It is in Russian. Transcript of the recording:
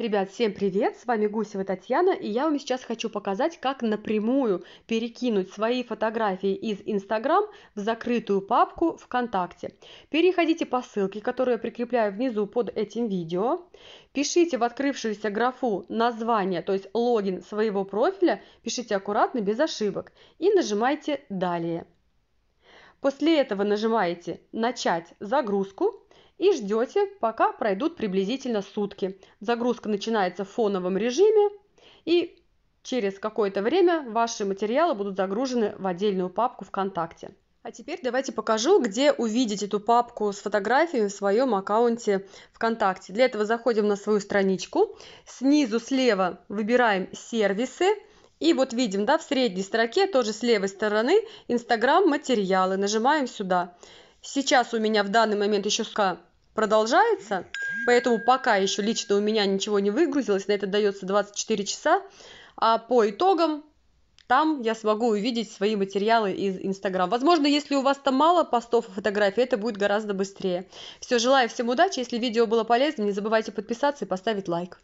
Ребят, всем привет! С вами Гусева Татьяна, и я вам сейчас хочу показать, как напрямую перекинуть свои фотографии из Инстаграм в закрытую папку ВКонтакте. Переходите по ссылке, которую я прикрепляю внизу под этим видео. Пишите в открывшуюся графу название, то есть логин своего профиля, пишите аккуратно, без ошибок, и нажимайте «Далее». После этого нажимаете «Начать загрузку» и ждете, пока пройдут приблизительно сутки. Загрузка начинается в фоновом режиме и через какое-то время ваши материалы будут загружены в отдельную папку ВКонтакте. А теперь давайте покажу, где увидеть эту папку с фотографиями в своем аккаунте ВКонтакте. Для этого заходим на свою страничку. Снизу слева выбираем «Сервисы». И вот видим, да, в средней строке, тоже с левой стороны, Инстаграм материалы. Нажимаем сюда. Сейчас у меня в данный момент еще ска продолжается, поэтому пока еще лично у меня ничего не выгрузилось, на это дается 24 часа, а по итогам там я смогу увидеть свои материалы из Инстаграм. Возможно, если у вас там мало постов и фотографий, это будет гораздо быстрее. Все, желаю всем удачи. Если видео было полезным, не забывайте подписаться и поставить лайк.